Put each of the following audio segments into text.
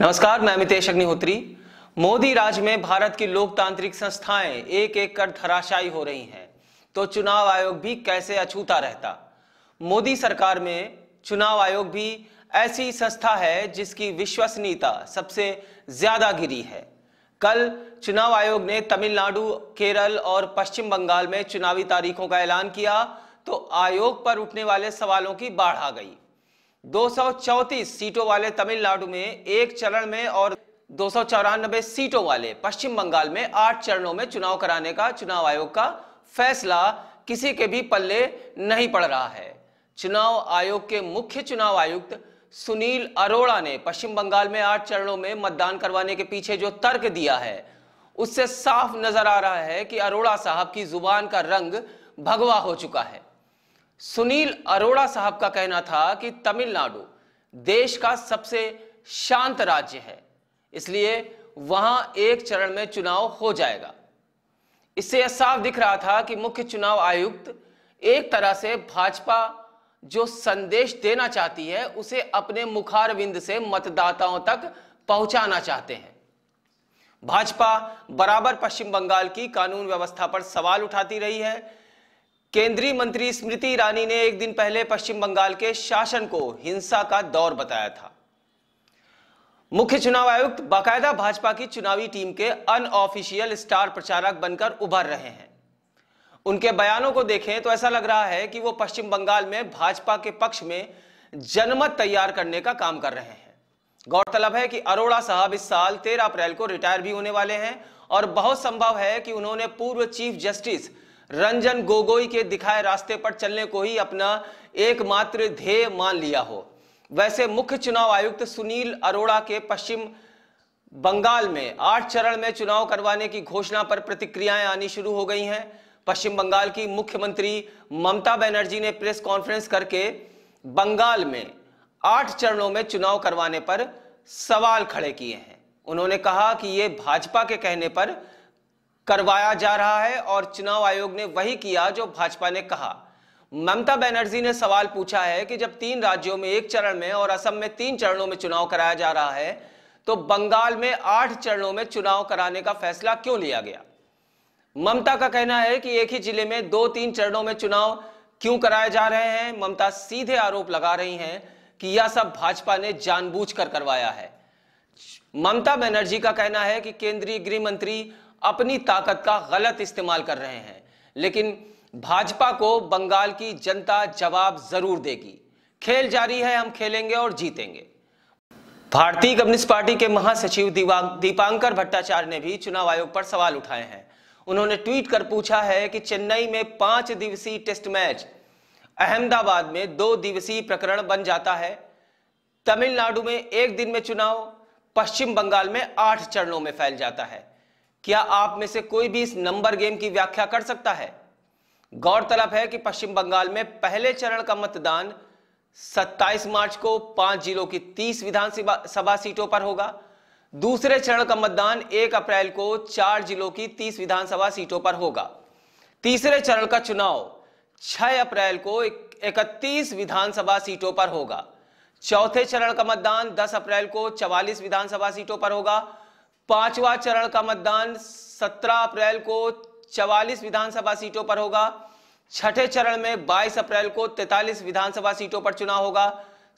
नमस्कार मैं अमितेश अग्निहोत्री मोदी राज में भारत की लोकतांत्रिक संस्थाएं एक एक कर धराशायी हो रही हैं तो चुनाव आयोग भी कैसे अछूता रहता मोदी सरकार में चुनाव आयोग भी ऐसी संस्था है जिसकी विश्वसनीयता सबसे ज्यादा गिरी है कल चुनाव आयोग ने तमिलनाडु केरल और पश्चिम बंगाल में चुनावी तारीखों का ऐलान किया तो आयोग पर उठने वाले सवालों की बाढ़ आ गई 234 सीटों वाले तमिलनाडु में एक चरण में और दो सीटों वाले पश्चिम बंगाल में आठ चरणों में चुनाव कराने का चुनाव आयोग का फैसला किसी के भी पल्ले नहीं पड़ रहा है चुनाव आयोग के मुख्य चुनाव आयुक्त सुनील अरोड़ा ने पश्चिम बंगाल में आठ चरणों में मतदान करवाने के पीछे जो तर्क दिया है उससे साफ नजर आ रहा है कि अरोड़ा साहब की जुबान का रंग भगवा हो चुका है सुनील अरोड़ा साहब का कहना था कि तमिलनाडु देश का सबसे शांत राज्य है इसलिए वहां एक चरण में चुनाव हो जाएगा इससे यह साफ दिख रहा था कि मुख्य चुनाव आयुक्त एक तरह से भाजपा जो संदेश देना चाहती है उसे अपने मुखारविंद से मतदाताओं तक पहुंचाना चाहते हैं भाजपा बराबर पश्चिम बंगाल की कानून व्यवस्था पर सवाल उठाती रही है केंद्रीय मंत्री स्मृति ईरानी ने एक दिन पहले पश्चिम बंगाल के शासन को हिंसा का दौर बताया था मुख्य चुनाव आयुक्त बाकायदा भाजपा की चुनावी टीम के अनऑफिशियल स्टार प्रचारक बनकर उभर रहे हैं उनके बयानों को देखें तो ऐसा लग रहा है कि वो पश्चिम बंगाल में भाजपा के पक्ष में जनमत तैयार करने का काम कर रहे हैं गौरतलब है कि अरोड़ा साहब इस साल 13 अप्रैल को रिटायर भी होने वाले हैं और बहुत संभव है कि उन्होंने पूर्व चीफ जस्टिस रंजन गोगोई के दिखाए रास्ते पर चलने को ही अपना एकमात्र ध्येय मान लिया हो वैसे मुख्य चुनाव आयुक्त सुनील अरोड़ा के पश्चिम बंगाल में आठ चरण में चुनाव करवाने की घोषणा पर प्रतिक्रियाएं आनी शुरू हो गई हैं पश्चिम बंगाल की मुख्यमंत्री ममता बनर्जी ने प्रेस कॉन्फ्रेंस करके बंगाल में आठ चरणों में चुनाव करवाने पर सवाल खड़े किए हैं उन्होंने कहा कि ये भाजपा के कहने पर करवाया जा रहा है और चुनाव आयोग ने वही किया जो भाजपा ने कहा ममता बनर्जी ने सवाल पूछा है कि जब तीन राज्यों में एक चरण में और असम में तीन चरणों में चुनाव कराया जा रहा है तो बंगाल में आठ चरणों में चुनाव कराने का फैसला क्यों लिया गया ममता का कहना है कि एक ही जिले में दो तीन चरणों में चुनाव क्यों कराए जा रहे हैं ममता सीधे आरोप लगा रही हैं कि यह सब भाजपा ने जानबूझकर करवाया है ममता बनर्जी का कहना है कि केंद्रीय गृह मंत्री अपनी ताकत का गलत इस्तेमाल कर रहे हैं लेकिन भाजपा को बंगाल की जनता जवाब जरूर देगी खेल जारी है हम खेलेंगे और जीतेंगे भारतीय कम्युनिस्ट पार्टी के महासचिव दीपांकर भट्टाचार्य ने भी चुनाव आयोग पर सवाल उठाए हैं उन्होंने ट्वीट कर पूछा है कि चेन्नई में पांच दिवसीय टेस्ट मैच अहमदाबाद में दो दिवसीय प्रकरण बन जाता है तमिलनाडु में एक दिन में चुनाव पश्चिम बंगाल में आठ चरणों में फैल जाता है क्या आप में से कोई भी इस नंबर गेम की व्याख्या कर सकता है गौरतलब है कि पश्चिम बंगाल में पहले चरण का मतदान 27 मार्च को पांच जिलों की 30 विधानसभा सीटों पर होगा दूसरे चरण का मतदान 1 अप्रैल को चार जिलों की 30 विधानसभा सीटों पर होगा तीसरे चरण का चुनाव 6 अप्रैल को 31 विधानसभा सीटों पर होगा चौथे चरण का मतदान 10 अप्रैल को 44 विधानसभा सीटों पर होगा पांचवा चरण का मतदान 17 अप्रैल को 44 विधानसभा सीटों पर होगा छठे चरण में 22 अप्रैल को 43 विधानसभा सीटों पर चुनाव होगा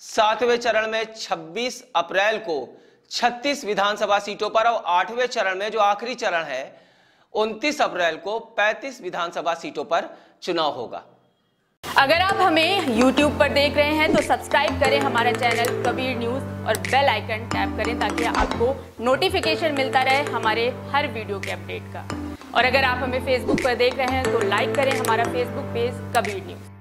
सातवें चरण में 26 अप्रैल को 36 विधानसभा सीटों पर और आठवें चरण में जो आखिरी चरण है 29 अप्रैल को 35 विधानसभा सीटों पर चुनाव होगा अगर आप हमें YouTube पर देख रहे हैं तो सब्सक्राइब करें हमारा चैनल कबीर न्यूज़ और बेल आइकन टैप करें ताकि आपको नोटिफिकेशन मिलता रहे हमारे हर वीडियो के अपडेट का और अगर आप हमें फेसबुक पर देख रहे हैं तो लाइक करें हमारा फेसबुक पेज कबीर न्यूज़